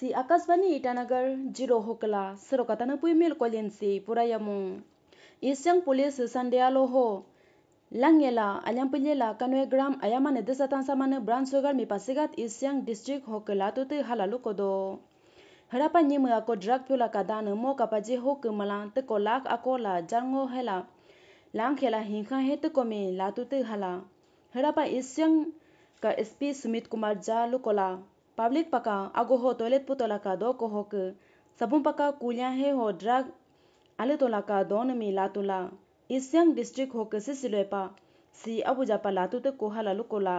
सी आकाशवाणी ईटानगर जीरो हकला सरकतन पुई मेल कोलिन सी पुरायमु इसंग पुलिस संडेलो हो लंगेला अलंपलेला कनवे ग्राम अयामा ने दसतान सामान ब्रांच सुगर मि पासिगत इसंग डिस्ट्रिक्ट होकला तोते हलालु कोदो हरापा निम आको ड्रग फुला का दान मो कपाजे हो कमला त कोलाक अकोला जंगो हेला खेला हिंखा हेत कोमे लातुते हला हड़ापा इसंग का एसपी सुमित कुमार जा लुकोला पब्लिक पका आगो हो टॉयलेट पु तोला का दो को होक सबुम पका कुलिया है हो ड्रग अल तोला का दोन मी लातुला इसयंग डिस्ट्रिक्ट होक सिसिलोपा सी अबु जापा लातु ते कोहा लालु कोला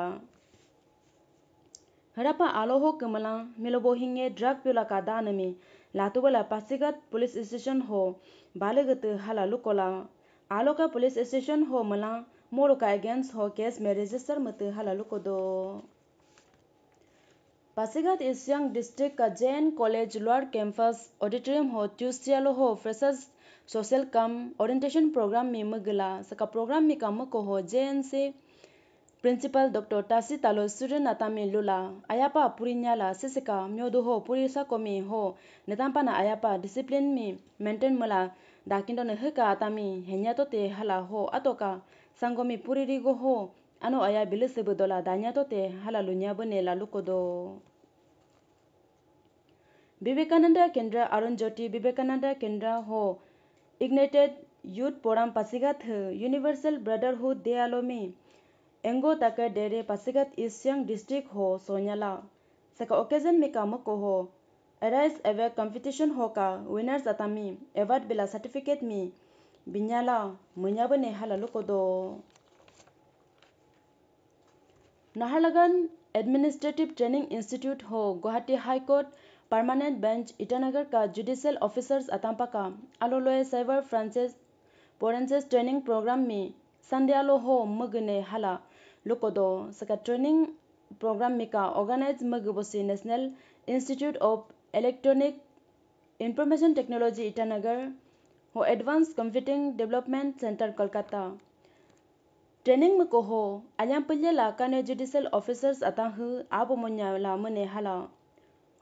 हरापा आलो हो मला मिलोबो हिंगे ड्रग पुला का दान में लातु बला पासिगत पुलिस स्टेशन हो बालगत हलालु कोला आलो का पुलिस स्टेशन हो मला मोरो का एगेंस्ट हो केस में रजिस्टर मत हलालु को दो पासीघाट ईस्ट डिस्ट्रिक्ट का JN college lower campus auditorium हो ट्यूसडेलो हो freshers social cum orientation programme में मगला सका प्रोग्राम में कम को हो जेएन से principal doctor Tasi Talo student नाता में लुला आयापा पूरी न्याला सिसका म्योदो हो पूरी सको में हो नेतापा ना आयापा डिसिप्लिन में मेंटेन मला डाकिंडो तो ने हका आतामी हेन्या तो ते हला हो अतोका संगो में पूरी रिगो हो ano aya bile sebe dola danya to te hala lunya bone la lukodo Vivekananda केंद्र अरुण ज्योति विवेकानंद केंद्र हो ignited youth forum Pasighat universal brotherhood day आलोमी एंगो तक डेरे पासिगत इस डिस्ट्रिक्ट हो सोन्याला सका ओकेजन में काम को हो एराइस एवे कंपटीशन होका विनर्स अतामी एवार्ड बिला सर्टिफिकेट में बिन्याला मुन्याबो नेहाला को दो नाहरलगन एडमिनिस्ट्रेटिव ट्रेनिंग इंस्टीट्यूट हो Guwahati high court permanent bench Itanagar का जुडिशियल ऑफिसर्स अताम्पा का आलोलोए cyber forensics forensics training programme में संध्यालो हो मग ने हला लुकोदो सका ट्रेनिंग प्रोग्राम में का ऑर्गेनाइज मग बोसी national institute of electronic information technology Itanagar हो advance computing development centre Kolkata training में कहो आलियां पिल्लेला काने जुडिशियल ऑफिसर्स अतां हु आबो मोन्याला मने हाला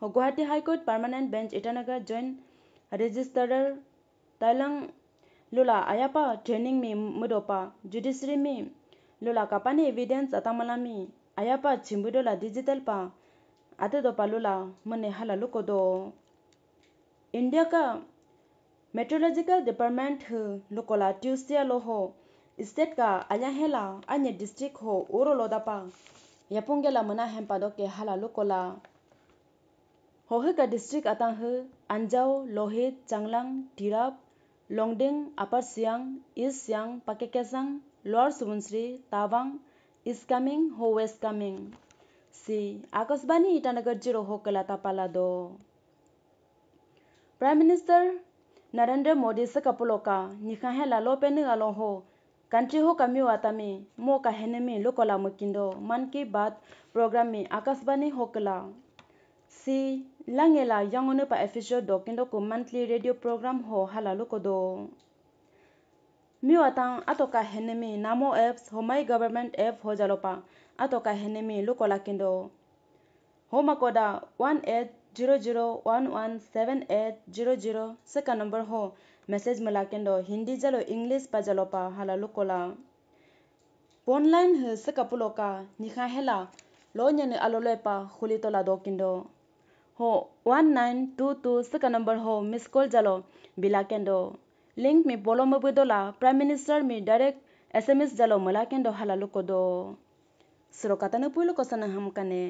हो Guwahati high court permanent bench Itanagar joint registrar Tailang लुला आयापा ट्रेनिंग में मुडोपा जुडिशरी में लुला कापाने एविडेंस अतामला में आयापा छिम्बुडोला डिजिटल पा आते लुला लोला मने हाला लुको इंडिया का मेट्रोलॉजिकल डिपार्टमेंट लुकोला ट्यूस्टिया लोहो Istetka anyahela anya district ho urolo dapa yapungela mena hempa doke hala lokola होहका डिस्ट्रिक्ट आता है अंजाव लोहित चांगलांग टिराप लोंगडिंग अपर सियांग ईस्ट सियांग पकेकेसंग लोअर सुबनश्री तावांग इस कमिंग हो वेस्ट कमिंग सी आकाशवाणी ईटानगर जिरो हो कला तापाला दो प्राइम मिनिस्टर नरेंद्र मोदी से कपलो का निखा है लालो पेन अलो हो कंट्री हो कमी वाता में मो कहने में लोकोला मुकिंदो मन की बात प्रोग्राम में आकाशवाणी होकला सी लंगेला यंगोने पा एफिशियल डोकिंदो को मंथली रेडियो प्रोग्राम हो हला लोकोदो मियो अतंग अतो कहने में नामो एप्स हो माई गवर्नमेंट ऐप हो जालोपा अतो कहने में लोकोला किंदो हो मकोदा one eight zero zero one one seven eight zero zero से का नंबर हो মেছেজ মেলা কেন্দ্র হিন্দি জালো ইংলিশ পাজালো পা হালালু কলা অনলাইন হে কাপুলকা নিখা হেলা লো নিয়ে আলোলে পা খুলি তোলা দো কিন্দ হো ওয়ান নাইন টু টু সেকা নম্বর হো মিস কল জালো বিলা কেন্দ্র লিঙ্ক মি পলম দোলা প্রাইম মিনিষ্টার মি ডাইরেক্ট এস এম এস জালো মেলা কেন্দ্র হালালু কদ সুরকাতানো পুইলো কসানো হামকানে